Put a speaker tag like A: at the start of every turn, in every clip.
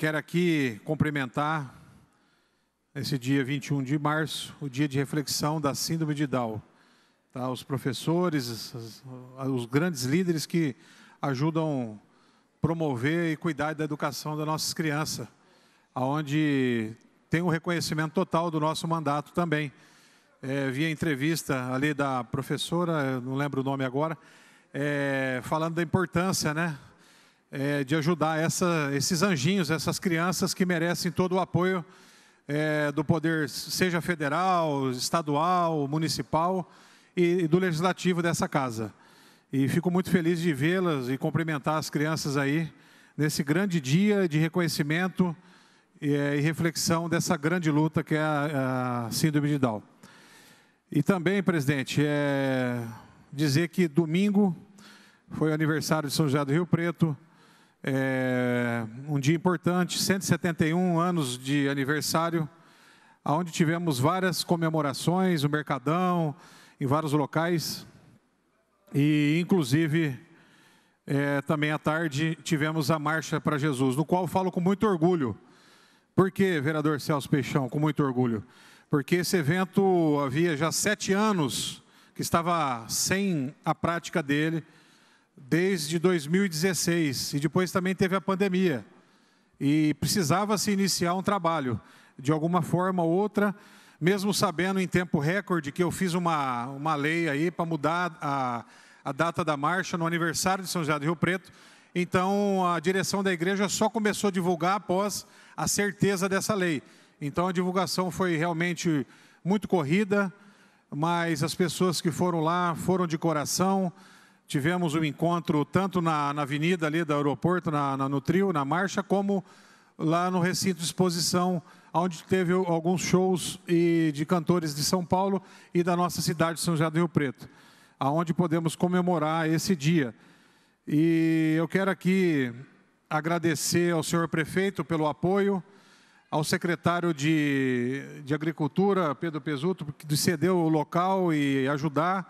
A: Quero aqui cumprimentar esse dia 21 de março, o dia de reflexão da Síndrome de Down. Tá? Os professores, os grandes líderes que ajudam promover e cuidar da educação das nossas crianças, aonde tem um reconhecimento total do nosso mandato também. É, vi a entrevista ali da professora, não lembro o nome agora, é, falando da importância né, é, de ajudar essa, esses anjinhos, essas crianças que merecem todo o apoio é, do poder, seja federal, estadual, municipal e, e do legislativo dessa casa. E fico muito feliz de vê-las e cumprimentar as crianças aí nesse grande dia de reconhecimento e, é, e reflexão dessa grande luta que é a, a síndrome de Down. E também, presidente, é dizer que domingo foi o aniversário de São José do Rio Preto, é, um dia importante, 171 anos de aniversário, onde tivemos várias comemorações, o Mercadão, em vários locais, e inclusive é, também à tarde tivemos a Marcha para Jesus, no qual falo com muito orgulho. Por que, vereador Celso Peixão, com muito orgulho? Porque esse evento havia já sete anos que estava sem a prática dele, desde 2016 e depois também teve a pandemia. E precisava se iniciar um trabalho, de alguma forma ou outra, mesmo sabendo em tempo recorde que eu fiz uma, uma lei aí para mudar a, a data da marcha no aniversário de São José do Rio Preto. Então, a direção da igreja só começou a divulgar após a certeza dessa lei. Então, a divulgação foi realmente muito corrida, mas as pessoas que foram lá foram de coração, tivemos um encontro tanto na, na avenida ali do aeroporto, na, na, no trio, na marcha, como lá no recinto de exposição, onde teve alguns shows e, de cantores de São Paulo e da nossa cidade, São José do Rio Preto, aonde podemos comemorar esse dia. E eu quero aqui agradecer ao senhor prefeito pelo apoio, ao secretário de, de Agricultura, Pedro Pesuto, que cedeu o local e ajudar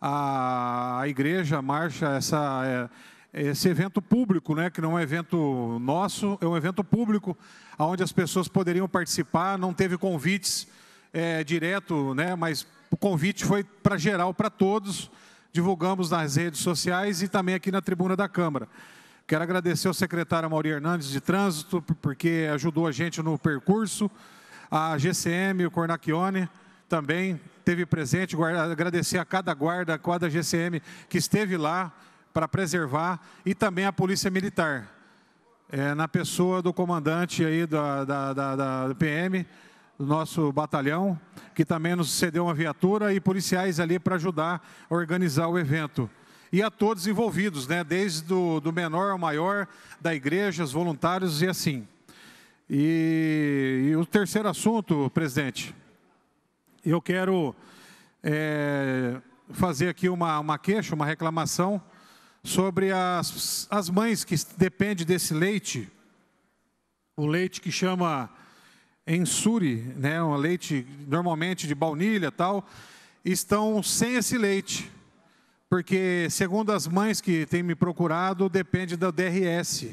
A: a, a igreja marcha essa, é, esse evento público, né, que não é um evento nosso, é um evento público, onde as pessoas poderiam participar, não teve convites é, direto, né, mas o convite foi para geral, para todos, divulgamos nas redes sociais e também aqui na tribuna da Câmara. Quero agradecer ao secretário Mauri Hernandes de Trânsito, porque ajudou a gente no percurso, a GCM, o Cornacione, também teve presente, guarda, agradecer a cada guarda, a cada GCM que esteve lá para preservar e também a Polícia Militar, é, na pessoa do comandante aí da, da, da, da PM, do nosso batalhão, que também nos cedeu uma viatura e policiais ali para ajudar a organizar o evento. E a todos envolvidos, né, desde do, do menor ao maior, da igreja, os voluntários e assim. E, e o terceiro assunto, presidente, eu quero é, fazer aqui uma, uma queixa, uma reclamação sobre as, as mães que dependem desse leite, o leite que chama ensure, né, um leite normalmente de baunilha tal, estão sem esse leite, porque segundo as mães que têm me procurado, depende da DRS,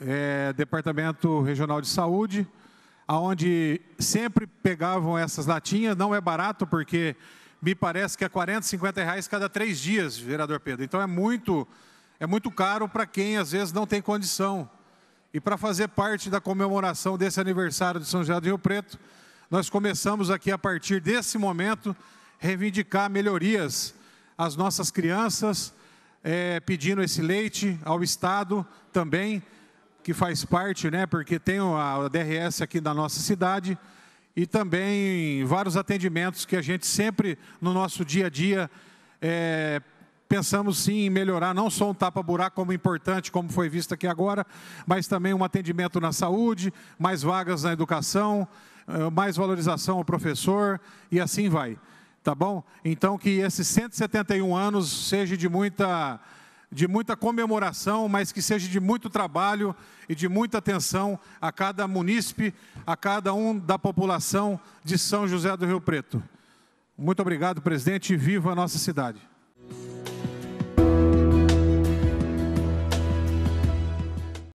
A: é, Departamento Regional de Saúde, aonde sempre pegavam essas latinhas, não é barato porque me parece que é 40, 50 reais cada três dias, vereador Pedro. Então é muito, é muito caro para quem às vezes não tem condição. E para fazer parte da comemoração desse aniversário de São José do Rio Preto, nós começamos aqui a partir desse momento reivindicar melhorias às nossas crianças, é, pedindo esse leite ao Estado também que faz parte, né, porque tem a DRS aqui da nossa cidade e também vários atendimentos que a gente sempre, no nosso dia a dia, é, pensamos sim em melhorar não só um tapa-buraco como importante, como foi visto aqui agora, mas também um atendimento na saúde, mais vagas na educação, é, mais valorização ao professor e assim vai. Tá bom? Então que esses 171 anos seja de muita de muita comemoração, mas que seja de muito trabalho e de muita atenção a cada munícipe, a cada um da população de São José do Rio Preto. Muito obrigado, presidente, e viva a nossa cidade.